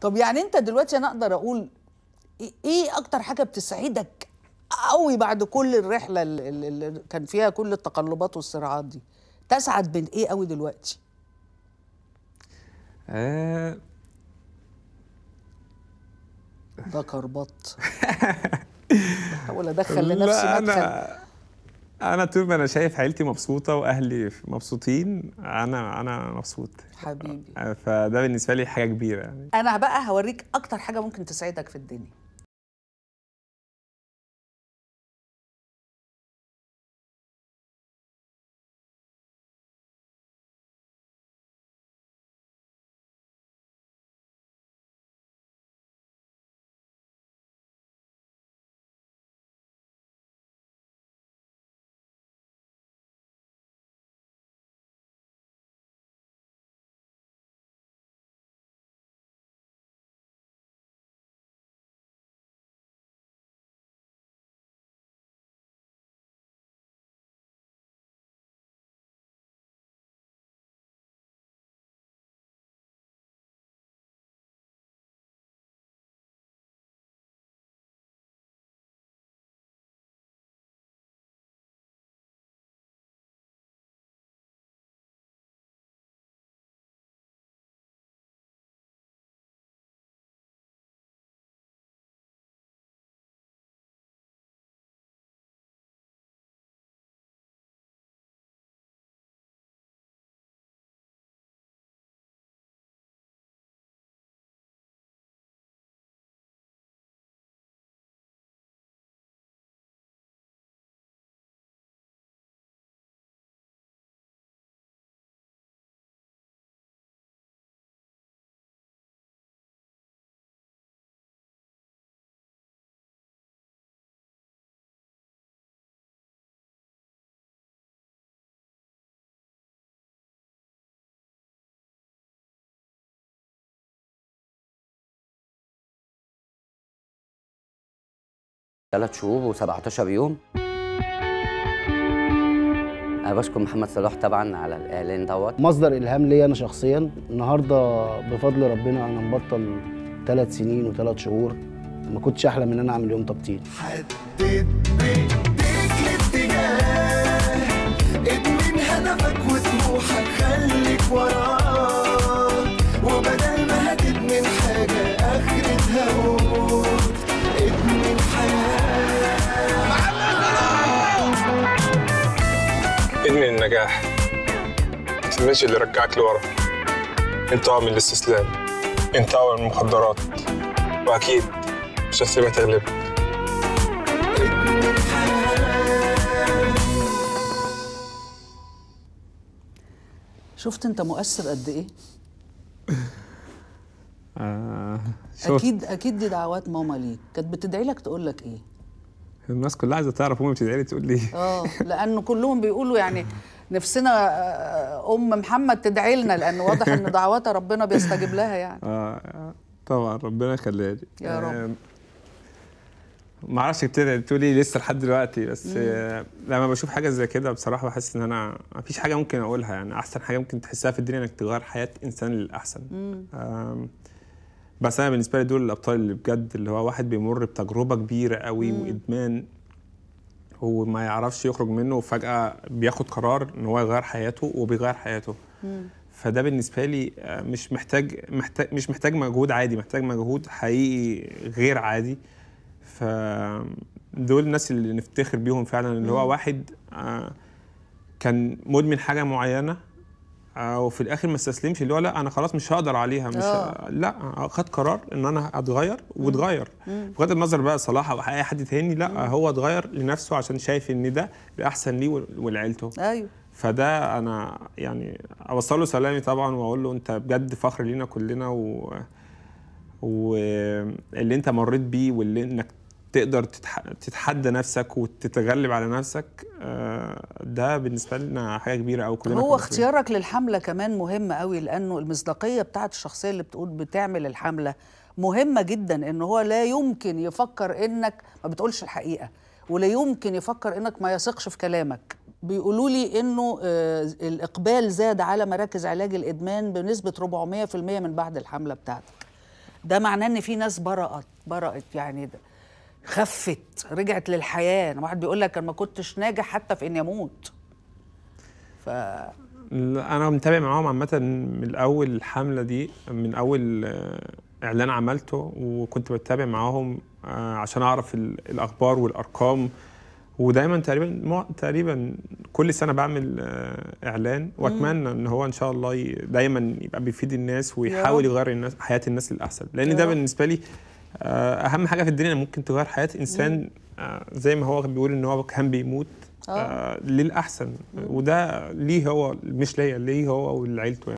طب يعني انت دلوقتي انا اقدر اقول ايه, ايه اكتر حاجه بتسعدك قوي بعد كل الرحله اللي كان فيها كل التقلبات والصراعات دي تسعد من ايه قوي دلوقتي ذكر ده كربط بحاول ادخل لنفسي مدخل انا طول ما انا شايف عيلتي مبسوطه واهلي مبسوطين انا انا مبسوط حبيبي فده بالنسبه لي حاجه كبيره يعني انا بقى هوريك اكتر حاجه ممكن تسعدك في الدنيا ثلاث شهور و17 يوم انا بشكر محمد صلاح طبعا على الاعلان دوت مصدر الهام ليا انا شخصيا النهارده بفضل ربنا انا مبطل ثلاث سنين وثلاث شهور ما كنتش احلم ان انا اعمل يوم تبطيل حددت الاتجاه ادمن هدفك تسمي النجاح ما تسميش اللي رجعك لورا انت من الاستسلام انت من المخدرات واكيد مش هسيبها تغلبك شفت انت مؤثر قد ايه؟ آه، اكيد اكيد دي دعوات ماما ليك كانت بتدعي لك تقول لك ايه؟ الناس كلها عايزه تعرف امي بتدعي لي تقول لي اه لانه كلهم بيقولوا يعني نفسنا آه، ام محمد تدعي لنا لان واضح ان دعواتها ربنا بيستجيب لها يعني اه, آه، طبعا ربنا يخليها لي يا رب آه، ما اعرفش بتدعي تقول لي لسه لحد دلوقتي بس لما بشوف حاجه زي كده بصراحه بحس ان انا ما فيش حاجه ممكن اقولها يعني احسن حاجه ممكن تحسها في الدنيا انك تغير حياه انسان للاحسن بس انا بالنسبه لي دول الابطال اللي بجد اللي هو واحد بيمر بتجربه كبيره قوي مم. وادمان هو ما يعرفش يخرج منه وفجاه بياخد قرار ان هو يغير حياته وبيغير حياته مم. فده بالنسبه لي آه، مش محتاج, محتاج مش محتاج مجهود عادي محتاج مجهود حقيقي غير عادي ف دول الناس اللي نفتخر بيهم فعلا اللي هو واحد آه، كان مدمن حاجه معينه وفي الاخر ما استسلمش اللي هو لا انا خلاص مش هقدر عليها مش آه. لا خد قرار ان انا اتغير واتغير بغض النظر بقى صلاح او اي حد تاني لا مم. هو اتغير لنفسه عشان شايف ان ده الاحسن ليه ولعيلته ايوه فده انا يعني اوصله سلامي طبعا واقول له انت بجد فخر لينا كلنا و واللي انت مريت بيه واللي انك تقدر تتحدى نفسك وتتغلب على نفسك آه، ده بالنسبه لنا حاجه كبيره قوي كلنا هو اختيارك للحمله كمان مهم قوي لانه المصداقيه بتاعت الشخصيه اللي بتقول بتعمل الحمله مهمه جدا ان هو لا يمكن يفكر انك ما بتقولش الحقيقه ولا يمكن يفكر انك ما يثقش في كلامك بيقولوا لي انه آه، الاقبال زاد على مراكز علاج الادمان بنسبه 400% من بعد الحمله بتاعتك ده معناه ان في ناس برأت برأت يعني ده خفت رجعت للحياه انا واحد بيقول لك انا ما كنتش ناجح حتى في اني اموت ف انا متابع معاهم عامه من اول الحمله دي من اول آه، اعلان عملته وكنت بتابع معاهم آه، عشان اعرف الاخبار والارقام ودايما تقريبا تقريبا كل سنه بعمل آه، اعلان واتمنى ان هو ان شاء الله دايما يبقى بيفيد الناس ويحاول يغير الناس حياه الناس للاحسن لان ده بالنسبه لي آه، اهم حاجه في الدنيا ممكن تغير حياه انسان آه، زي ما هو بيقول ان هو كان بيموت آه. للاحسن وده ليه هو مش ليا ليه هو ولعيلته يعني